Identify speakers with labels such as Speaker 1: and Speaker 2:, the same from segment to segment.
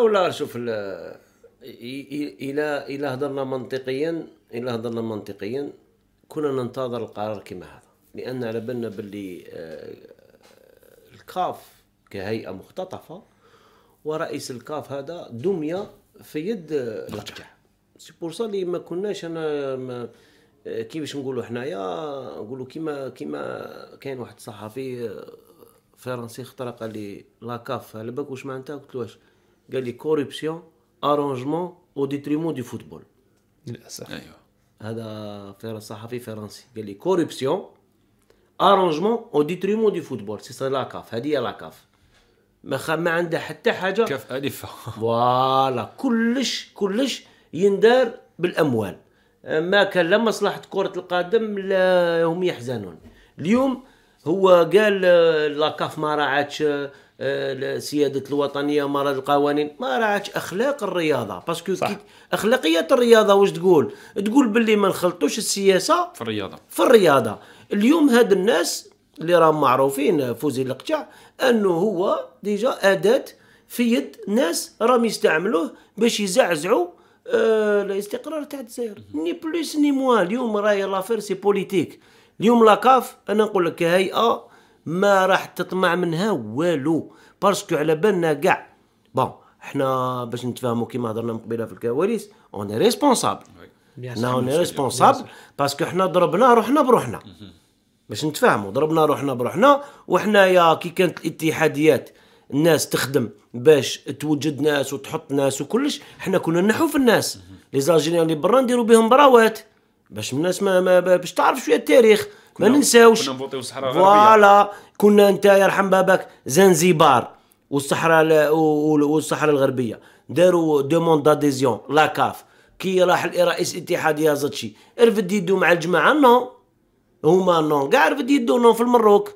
Speaker 1: ولا شوف الى الى هضرنا منطقيا الى هضرنا منطقيا كنا ننتظر القرار كما هذا لان على بالنا باللي آه، الكاف كهيئه مختطفه ورئيس الكاف هذا دميه في يد الرجع آه، سي بور سا ما كناش انا ما آه، كيفاش نقولوا حنايا نقولوا كيما كيما كاين واحد الصحفي فرنسي خطر لي لا كاف على بالك واش معناتها قلت له واش قال لي كوربسيون ارانجمون او ديتريمون دي فوتبول للاسف ايوه هذا صحفي فرنسي قال لي كوربسيون ارانجمون او ديتريمون دي فوتبول سي سي لاكاف هذه هي لاكاف ما ما عندها حتى حاجه كف الف فوالا كلش كلش يندار بالاموال ما كان لا مصلحه كره القدم لا هم يحزنون اليوم هو قال لاكاف ما راعتش آه، سياده الوطنيه ومراد القوانين ما راعتش اخلاق الرياضه باسكو اخلاقيه الرياضه واش تقول تقول باللي ما نخلطوش السياسه في الرياضه في الرياضه اليوم هاد الناس اللي راهم معروفين فوزي القطع انه هو ديجا اداه في يد ناس راهم يستعملوه باش يزعزعوا آه، الاستقرار تاع الجزائر ني بلوس ني موا اليوم راهي لافير سي بوليتيك اليوم لاكاف انا نقول لك هيئه ما راح تطمع منها والو باسكو على بالنا كاع بون حنا باش نتفاهموا كيما هضرنا من قبيله في الكواليس اون ريسبونسابل حنا اون ريسبونسابل باسكو حنا ضربنا روحنا بروحنا mhm. باش نتفاهموا ضربنا روحنا بروحنا وحنايا كي كانت الاتحاديات الناس تخدم باش توجد ناس وتحط ناس وكلش حنا كنا نحو في الناس لي mhm. زالجيريان اللي برا نديروا بهم براوات باش الناس ما, ما باش تعرف شويه التاريخ ما ننساوش كنا نفوطيو الصحراء فوالا كنا انت يرحم باباك زنزبار والصحراء والصحراء الغربيه داروا دوموند داديزيون لا كاف كي راح رئيس الاتحاد زتشي رفد يدو مع الجماعه نو هما نو كاع رفد يدو نو في المروك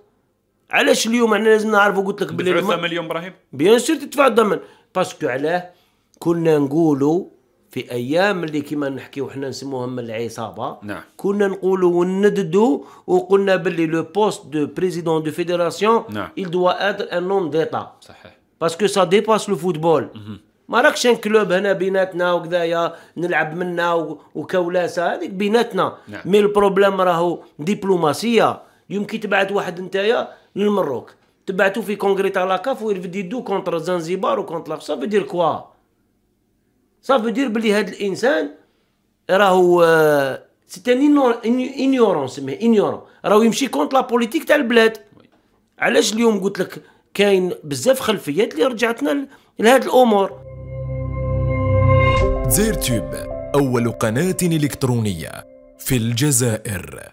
Speaker 1: علاش اليوم احنا لازم نعرفوا قلت لك بلي الثمن اليوم ابراهيم بيان سور تدفع الثمن باسكو علاه كنا نقولوا في ايام اللي كما نحكيو حنا نسموها من العصابه نعم. كنا نقولوا ونددوا وقلنا باللي لو بوست دو بريزيدون دو فيدراسيون نعم. il doit être un homme d'état صحيح باسكو سا ديباس لو فوتبول ما راكش ان كلوب هنا بيناتنا وكذايا نلعب منا وكولاسه هذيك بيناتنا نعم. مي البروبليم راهو دبلوماسيه يمكن تبعت واحد نتايا للمروك تبعتو في كونغري تاع لاكاف ويرفدي دو كونتر زنزبار وكونتر لاكسا فيدير كوا صافي دير بلي هذا الانسان راهو سيت ان انيورون نسميه انيورون راهو يمشي كونت لا بوليتيك تاع البلاد علاش اليوم قلت لك كاين بزاف خلفيات اللي رجعتنا لهاد الامور زير تيوب اول قناه الكترونيه في الجزائر